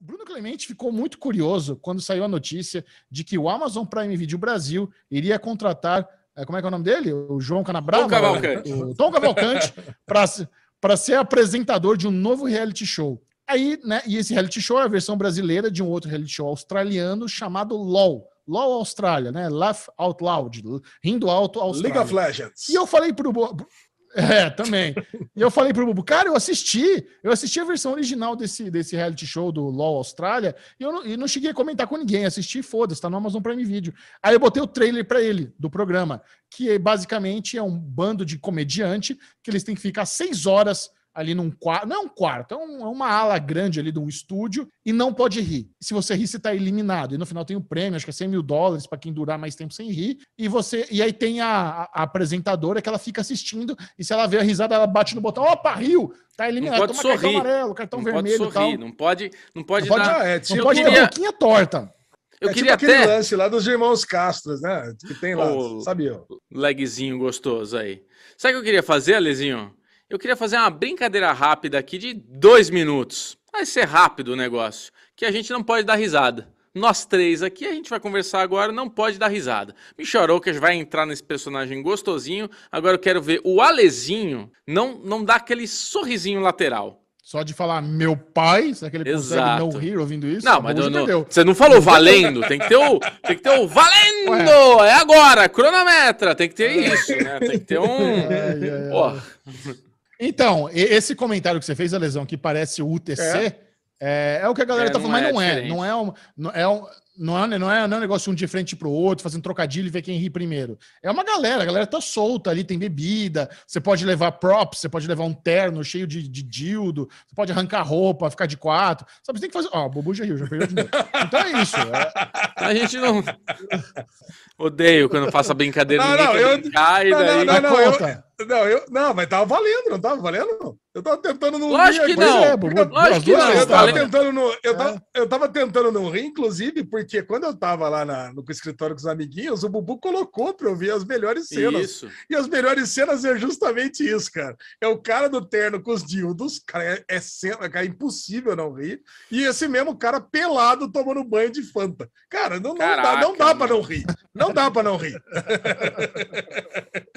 Bruno Clemente ficou muito curioso quando saiu a notícia de que o Amazon Prime Video Brasil iria contratar, eh, como é que é o nome dele? O João Canabrava? Tom Cavalcante. O, o Tom Cavalcante para ser apresentador de um novo reality show. Aí, né, e esse reality show é a versão brasileira de um outro reality show australiano chamado LOL. LOL Austrália, né? Laugh Out Loud, rindo alto Austrália. League of Legends. E eu falei pro, é, também. E eu falei pro Bubu, cara, eu assisti, eu assisti a versão original desse, desse reality show do LOL Austrália e eu não, e não cheguei a comentar com ninguém, assisti, foda-se, tá no Amazon Prime Video. Aí eu botei o trailer para ele, do programa, que é, basicamente é um bando de comediante que eles têm que ficar seis horas ali num quarto. Não é um quarto, é, um, é, uma ala grande ali de um estúdio e não pode rir. Se você rir, você está eliminado. E no final tem o prêmio, acho que é 100 mil dólares para quem durar mais tempo sem rir. E você e aí tem a, a, apresentadora que ela fica assistindo e se ela vê a risada, ela bate no botão, opa, riu! Tá eliminado, Toma sorrir. cartão amarelo, cartão não vermelho pode sorrir, Não pode, não pode, não pode dar, é, tipo, não pode queria... boquinha torta. Eu é queria tipo até... lance lá dos irmãos Castros, né? Que tem lá, o... sabia? Legzinho gostoso aí. Sabe o que eu queria fazer, Alezinho? Eu queria fazer uma brincadeira rápida aqui de dois minutos. Vai ser rápido o negócio, que a gente não pode dar risada. Nós três aqui, a gente vai conversar agora, não pode dar risada. chorou Michorocas vai entrar nesse personagem gostosinho. Agora eu quero ver o Alezinho não, não dar aquele sorrisinho lateral. Só de falar meu pai, será que ele Exato. consegue não rir ouvindo isso? Não, tá mas não, você não falou valendo, tem que ter o, tem que ter o valendo, Ué. é agora, cronometra, tem que ter isso, né? Tem que ter um... Ai, ai, ai. Então, esse comentário que você fez, a lesão, que parece UTC, é, é, é o que a galera é, tá falando, mas é não é. Não é, um, não é um, não é, não, é, não é um negócio um de frente para o outro, fazendo trocadilho e ver quem ri primeiro. É uma galera, a galera tá solta ali, tem bebida, você pode levar props, você pode levar um terno cheio de, de dildo, você pode arrancar roupa, ficar de quatro. Sabe, você tem que fazer. Ó, oh, bobo já riu, já perdeu de novo. Então é isso. É... A gente não. Odeio quando faço a brincadeira. Não, não, eu... Não, daí... não, não, não, eu... não, eu... não, mas tava valendo, não tava valendo? Eu tava tentando não Lógico rir. Que não. É, Lógico que não. Eu tá tava, tentando não, eu, tava, é. eu tava tentando não rir, inclusive, porque quando eu tava lá na, no escritório com os amiguinhos, o Bubu colocou pra eu ver as melhores cenas. Isso. E as melhores cenas é justamente isso, cara. É o cara do terno com os dildos, cara, é, é cena, cara, é impossível não rir. E esse mesmo cara pelado tomando banho de Fanta. Cara, não, não Caraca, dá, não dá pra não rir. Não dá pra não rir.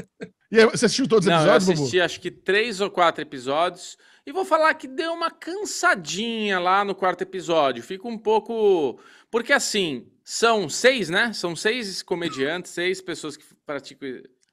E aí, você assistiu todos os Não, Eu assisti Bubu? acho que três ou quatro episódios. E vou falar que deu uma cansadinha lá no quarto episódio. Fico um pouco. Porque assim, são seis, né? São seis comediantes, seis pessoas que praticam.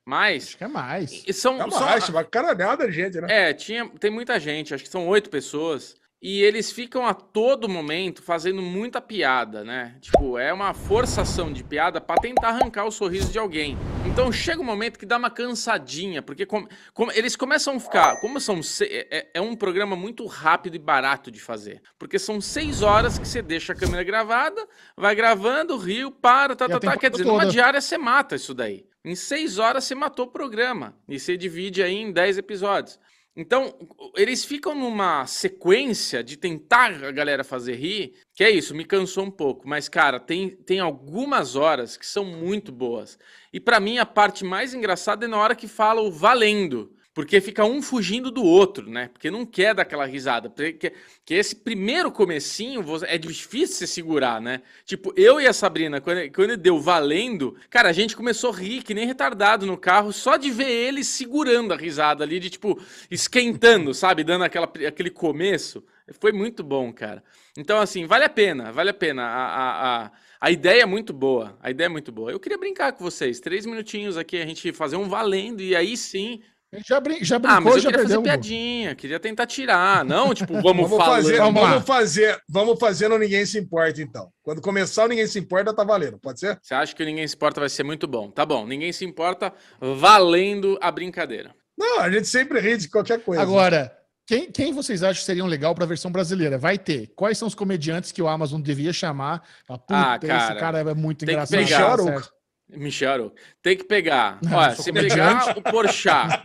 Mais. Acho que é mais. E são, é mais, são... uma caralhada de gente, né? É, tinha, tem muita gente, acho que são oito pessoas. E eles ficam a todo momento fazendo muita piada, né? Tipo, é uma forçação de piada para tentar arrancar o sorriso de alguém. Então chega um momento que dá uma cansadinha, porque com, com, eles começam a ficar. Como são. É, é, é, um programa muito rápido e barato de fazer. Porque são seis horas que você deixa a câmera gravada, vai gravando, rio, para, tá, tá, tá. Quer dizer, toda. numa diária você mata isso daí. Em seis horas você matou o programa. E você divide aí em dez episódios. Então, eles ficam numa sequência de tentar a galera fazer rir, que é isso, me cansou um pouco. Mas, cara, tem, tem algumas horas que são muito boas. E para mim, a parte mais engraçada é na hora que fala o valendo porque fica um fugindo do outro, né? Porque não quer dar aquela risada, porque que esse primeiro comecinho é difícil se segurar, né? Tipo, eu e a Sabrina, quando, quando deu valendo, cara, a gente começou a rir que nem retardado no carro, só de ver ele segurando a risada ali, de tipo, esquentando, sabe? Dando aquela, aquele começo. Foi muito bom, cara. Então, assim, vale a pena, vale a pena. A, a, a, a, ideia é muito boa. A ideia é muito boa. Eu queria brincar com vocês. Três minutinhos aqui, a gente fazer um valendo, e aí sim já, brin já brincou, ah, mas eu já queria fazer piadinha, queria tentar tirar. Não, tipo, vamos, vamos Fazer, vamos, vamos fazer, vamos fazer no Ninguém Se Importa, então. Quando começar o Ninguém Se Importa, tá valendo, pode ser? Você acha que o Ninguém Se Importa vai ser muito bom. Tá bom, Ninguém Se Importa valendo a brincadeira. Não, a gente sempre ri de qualquer coisa. Agora, quem, quem vocês acham que seriam legal para versão brasileira? Vai ter. Quais são os comediantes que o Amazon devia chamar? Ah, puta, ah, cara, esse cara é muito engraçado. Tá tem que pegar, Michel Tem que pegar. Olha, se pegar o Porchat,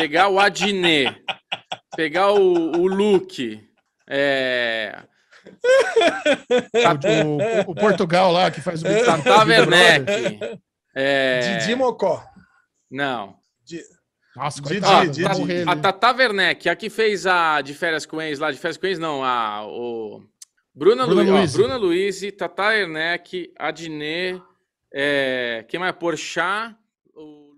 pegar o Adnê, pegar o, o Luke, é... o, o, o, Portugal lá que faz o é. Tata Werneck. É... Didi Mocó. Não. Di... Nossa, Didi, ah, Didi, a, Didi. a Tata Werneck, a que fez a de férias com lá, de férias com não, a o Bruna, Bruna Lu... Luiz, ó, Bruna Luiz, Tata Werneck, Adnê. é... quem mais? Porchá. o